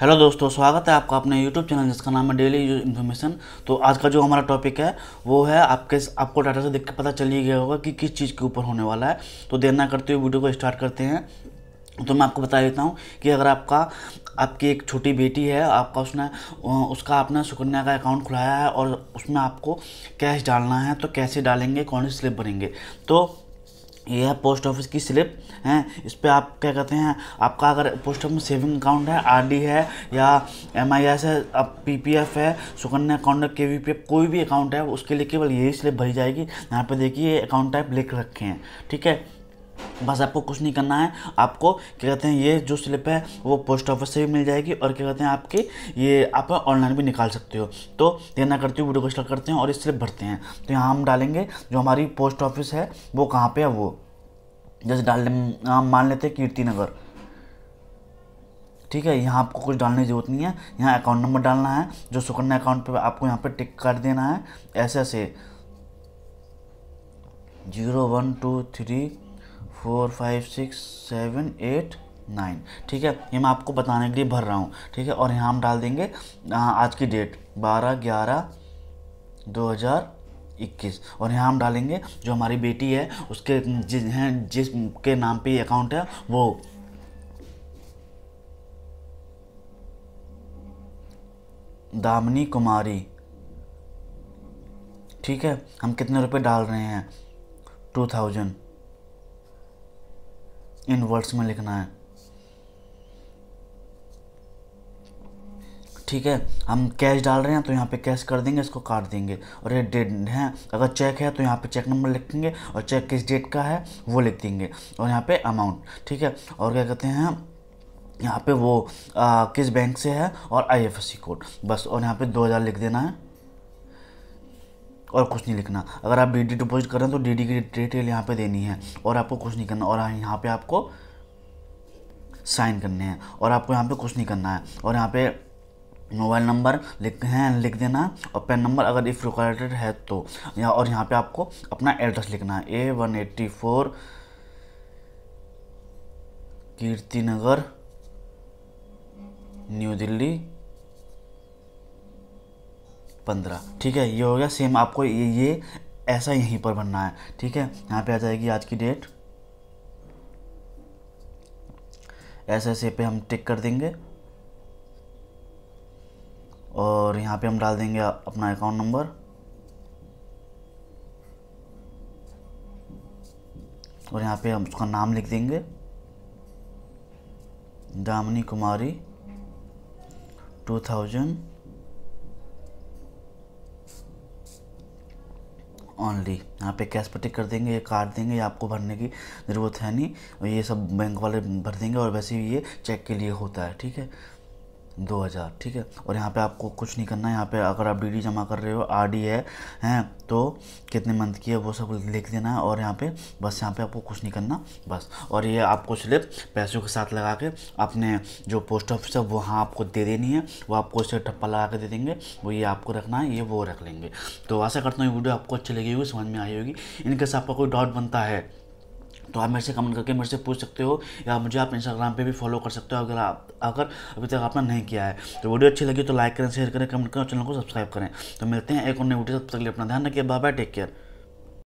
hello दोस्तों स्वागत है आपका अपने यूट्यूब चैनल जिसका नाम है डेली यूज इन्फॉर्मेशन तो आज का जो हमारा टॉपिक है वो है आपके आपको डाटा से देख के पता चल ही गया होगा कि किस चीज़ के ऊपर होने वाला है तो देर ना करते हुए वीडियो को स्टार्ट करते हैं तो मैं आपको बता देता हूँ कि अगर आपका आपकी एक छोटी बेटी है आपका उसने उसका आपने सुकन्या का अकाउंट खुलाया है और उसमें आपको कैश डालना है तो कैसे डालेंगे कौन सी स्लिप बनेंगे तो ये है पोस्ट ऑफिस की स्लिप है इस पर आप क्या कहते हैं आपका अगर पोस्ट ऑफिस में सेविंग अकाउंट है आरडी है या एम आई एस है अब पीपीएफ है सुकन्या अकाउंट के वी पी एफ कोई भी अकाउंट है उसके लिए केवल यही स्लिप भरी जाएगी यहाँ पे देखिए अकाउंट टाइप लिख रखे हैं ठीक है बस आपको कुछ नहीं करना है आपको क्या कहते हैं ये जो स्लिप है वो पोस्ट ऑफिस से भी मिल जाएगी और क्या कहते हैं आपकी ये आप ऑनलाइन भी निकाल सकते हो तो ये ना करते हो वीडियो को स्टार्ट करते हैं और ये स्लिप भरते हैं तो यहाँ हम डालेंगे जो हमारी पोस्ट ऑफिस है वो कहाँ पर है वो जैसे डाल हम मान लेते हैं कीर्ति नगर ठीक है यहाँ आपको कुछ डालने की जरूरत नहीं है यहाँ अकाउंट नंबर डालना है जो सुकन्या अकाउंट पर आपको यहाँ पर टिक कर देना है ऐसे ऐसे zero one two three four five six seven eight nine ठीक है ये मैं आपको बताने के लिए भर रहा हूँ ठीक है और यहाँ हम डाल देंगे आज की डेट बारह ग्यारह दो हज़ार इक्कीस और यहाँ हम डालेंगे जो हमारी बेटी है उसके जिस हैं जिसके नाम पे अकाउंट है वो दामिनी कुमारी ठीक है हम कितने रुपए डाल रहे हैं टू थाउजेंड इन वर्ड्स में लिखना है ठीक है हम कैश डाल रहे हैं तो यहाँ पे कैश कर देंगे इसको काट देंगे और ये डेट है अगर चेक है तो यहाँ पे चेक नंबर लिखेंगे और चेक किस डेट का है वो लिख देंगे और यहाँ पे अमाउंट ठीक है और क्या कहते हैं यहाँ पे वो आ, किस बैंक से है और आईएफएससी कोड बस और यहाँ पे 2000 लिख देना है और कुछ नहीं लिखना अगर आप डी डी डिपॉजिट कर रहे हैं तो डी डी की डिटेल यहाँ पे देनी है और आपको कुछ नहीं करना और यहाँ पे आपको साइन करने हैं और आपको यहाँ पे कुछ नहीं करना है और यहाँ पे मोबाइल नंबर लिख हैं लिख देना और पेन नंबर अगर इफ़ रिक्वायर्ड है तो या और यहाँ पे आपको अपना एड्रेस लिखना है A one eighty four Kirti Nagar New Delhi पंद्रह ठीक है ये हो गया सेम आपको ये ये ऐसा यहीं पर बनना है ठीक है यहाँ पे आ जाएगी आज की डेट ऐसे ऐसे पे हम टिक कर देंगे और यहाँ पे हम डाल देंगे अपना अकाउंट नंबर और यहाँ पे हम उसका नाम लिख देंगे Damini Kumari two thousand only यहाँ पे कैश पे कर देंगे या कार्ड देंगे या आपको भरने की ज़रूरत है नहीं ये सब बैंक वाले भर देंगे और वैसे ही ये चेक के लिए होता है ठीक है दो हज़ार ठीक है और यहाँ पे आपको कुछ नहीं करना है यहाँ पे अगर आप डीडी जमा कर रहे हो आरडी है हैं तो कितने मंथ की है वो सब लिख देना है और यहाँ पे बस यहाँ पे आपको कुछ नहीं करना बस और ये आपको स्लिप पैसों के साथ लगा के अपने जो पोस्ट ऑफिस है वहाँ आपको दे देनी है वो आपको इसे ठप्पा लगा के दे देंगे वो ये आपको रखना है ये वो रख लेंगे तो आशा करता हूँ वीडियो आपको अच्छी लगी होगी समझ में आई होगी इनकेस आपका कोई डाउट बनता है तो आप मेरे से कमेंट करके मेरे से पूछ सकते हो या मुझे आप इंस्टाग्राम पे भी फॉलो कर सकते हो अगर आप अगर अभी तक आपने नहीं किया है तो वीडियो अच्छी लगी तो लाइक करें शेयर करें कमेंट करें और चैनल को सब्सक्राइब करें तो मिलते हैं एक और नई वीडियो तब तक अपना ध्यान रखिए बाय बाय टेक केयर